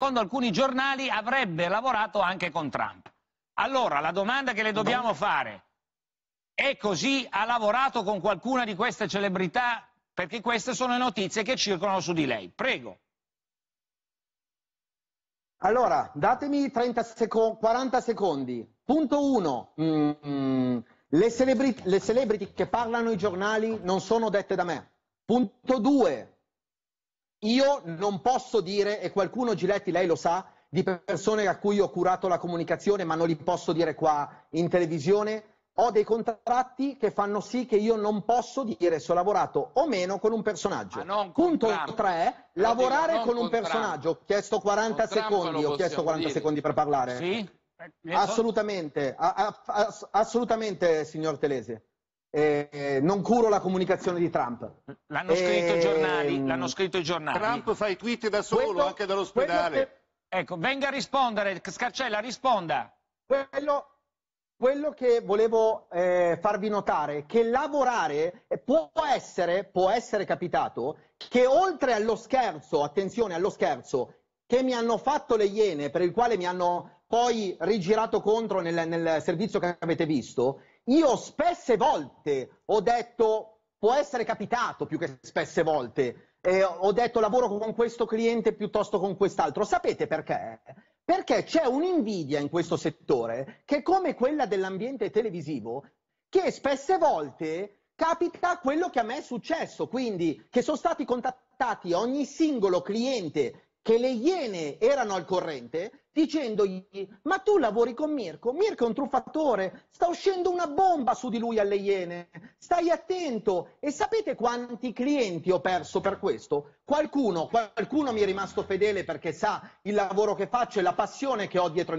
secondo alcuni giornali avrebbe lavorato anche con Trump. Allora la domanda che le dobbiamo fare è così ha lavorato con qualcuna di queste celebrità? Perché queste sono le notizie che circolano su di lei. Prego. Allora, datemi seco 40 secondi. Punto 1. Mm, mm, le celebrity che parlano i giornali non sono dette da me. Punto 2 io non posso dire, e qualcuno Giletti, lei lo sa, di persone a cui ho curato la comunicazione, ma non li posso dire qua in televisione, ho dei contratti che fanno sì che io non posso dire se ho lavorato o meno con un personaggio. Con Punto 3, lavorare con, con un Trump. personaggio. Ho chiesto 40 con secondi, ho chiesto 40 dire. secondi per parlare. Sì? Eh, assolutamente, a, a, a, assolutamente, signor Telese. Eh, eh, non curo la comunicazione di Trump. L'hanno scritto, eh, giornali, l'hanno scritto i giornali. Trump fa i tweet da solo, quello, anche dall'ospedale. Che... Ecco, venga a rispondere, Scarcella, risponda. Quello, quello che volevo eh, farvi notare è che lavorare può essere, può essere capitato che oltre allo scherzo, attenzione allo scherzo, che mi hanno fatto le Iene, per il quale mi hanno poi rigirato contro nel, nel servizio che avete visto, io spesse volte ho detto, può essere capitato più che spesse volte, eh, ho detto lavoro con questo cliente piuttosto con quest'altro. Sapete perché? Perché c'è un'invidia in questo settore che è come quella dell'ambiente televisivo, che spesse volte capita quello che a me è successo, quindi che sono stati contattati ogni singolo cliente che le Iene erano al corrente dicendogli ma tu lavori con Mirko, Mirko è un truffatore, sta uscendo una bomba su di lui alle Iene, stai attento e sapete quanti clienti ho perso per questo? Qualcuno, qualcuno mi è rimasto fedele perché sa il lavoro che faccio e la passione che ho dietro il